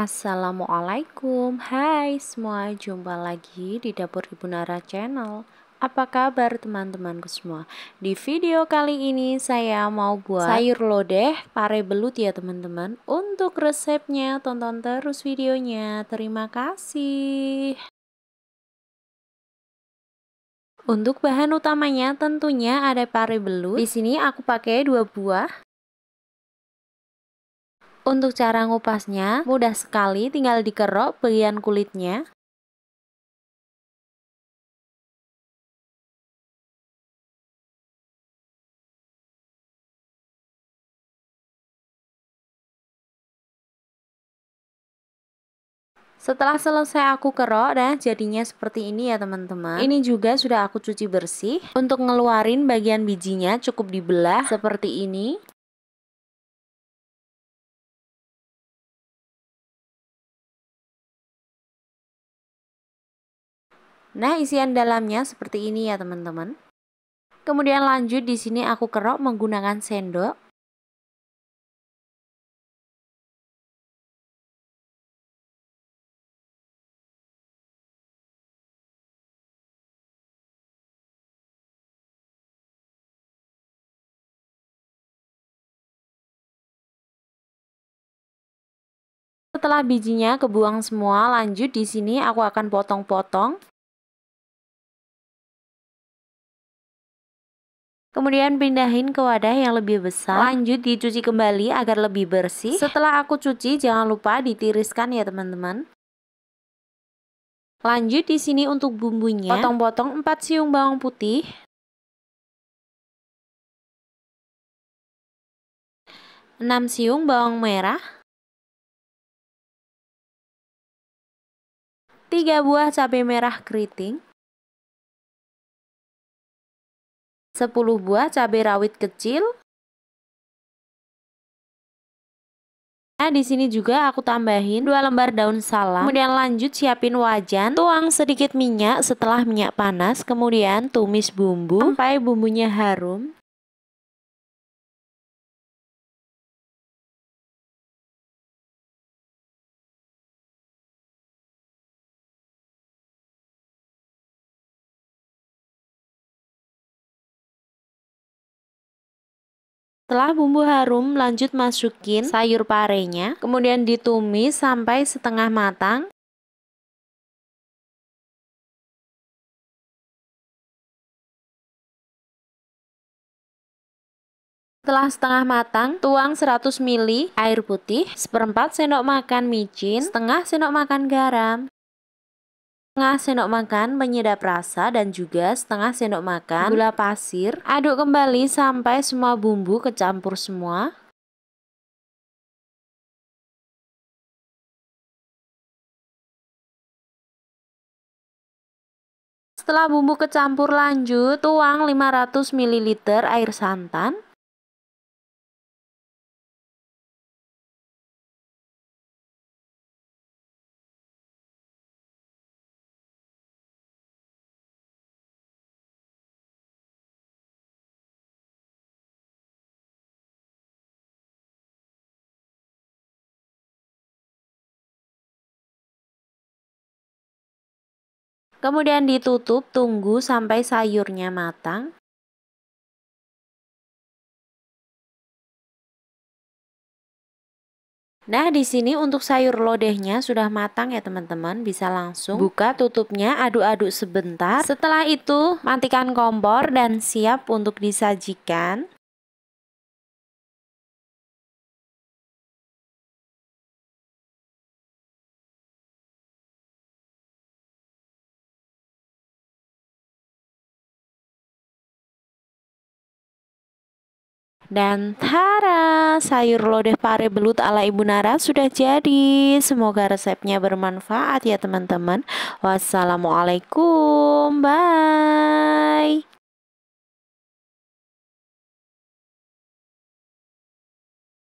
Assalamualaikum, hai semua, jumpa lagi di Dapur Ibu Nara Channel Apa kabar teman-temanku semua? Di video kali ini saya mau buat sayur lodeh pare belut ya teman-teman Untuk resepnya tonton terus videonya, terima kasih untuk bahan utamanya tentunya ada pare belut. Di sini aku pakai dua buah untuk cara ngupasnya, mudah sekali tinggal dikerok bagian kulitnya. Setelah selesai aku kerok dan jadinya seperti ini ya teman-teman Ini juga sudah aku cuci bersih Untuk ngeluarin bagian bijinya cukup dibelah seperti ini Nah, isian dalamnya seperti ini ya, teman-teman. Kemudian lanjut di sini aku kerok menggunakan sendok. Setelah bijinya kebuang semua, lanjut di sini aku akan potong-potong Kemudian pindahin ke wadah yang lebih besar. Lanjut dicuci kembali agar lebih bersih. Setelah aku cuci, jangan lupa ditiriskan ya teman-teman. Lanjut di sini untuk bumbunya. Potong-potong 4 siung bawang putih. Enam siung bawang merah. tiga buah cabai merah keriting 10 buah cabai rawit kecil. Nah, di sini juga aku tambahin 2 lembar daun salam. Kemudian lanjut siapin wajan, tuang sedikit minyak setelah minyak panas, kemudian tumis bumbu sampai bumbunya harum. Setelah bumbu harum, lanjut masukin sayur parenya, kemudian ditumis sampai setengah matang. Setelah setengah matang, tuang 100 ml air putih, seperempat sendok makan micin, setengah sendok makan garam, setengah sendok makan penyedap rasa dan juga setengah sendok makan gula pasir. Aduk kembali sampai semua bumbu kecampur semua. Setelah bumbu kecampur lanjut, tuang 500 ml air santan. Kemudian ditutup, tunggu sampai sayurnya matang. Nah, di sini untuk sayur lodehnya sudah matang ya teman-teman, bisa langsung buka tutupnya, aduk-aduk sebentar. Setelah itu, matikan kompor dan siap untuk disajikan. Dan tara, sayur lodeh pare belut ala Ibu Nara sudah jadi. Semoga resepnya bermanfaat ya teman-teman. Wassalamualaikum, bye.